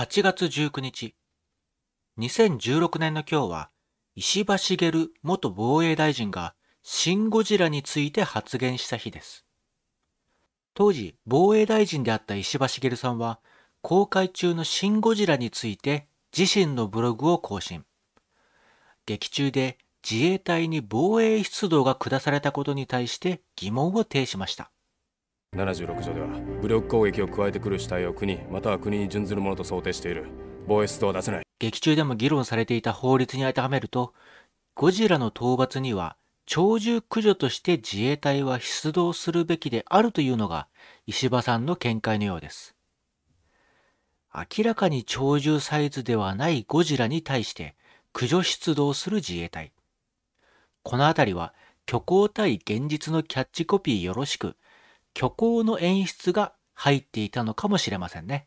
8月19日、2016年の今日は、石破茂元防衛大臣がシン・ゴジラについて発言した日です。当時、防衛大臣であった石破茂さんは、公開中のシン・ゴジラについて自身のブログを更新。劇中で自衛隊に防衛出動が下されたことに対して疑問を呈しました。76条では武力攻撃を加えてくる主体を国または国に準ずるものと想定している防衛出動は出せない劇中でも議論されていた法律に当てはめるとゴジラの討伐には鳥獣駆除として自衛隊は出動するべきであるというのが石破さんの見解のようです明らかに鳥獣サイズではないゴジラに対して駆除出動する自衛隊この辺りは虚構対現実のキャッチコピーよろしく虚構の演出が入っていたのかもしれませんね。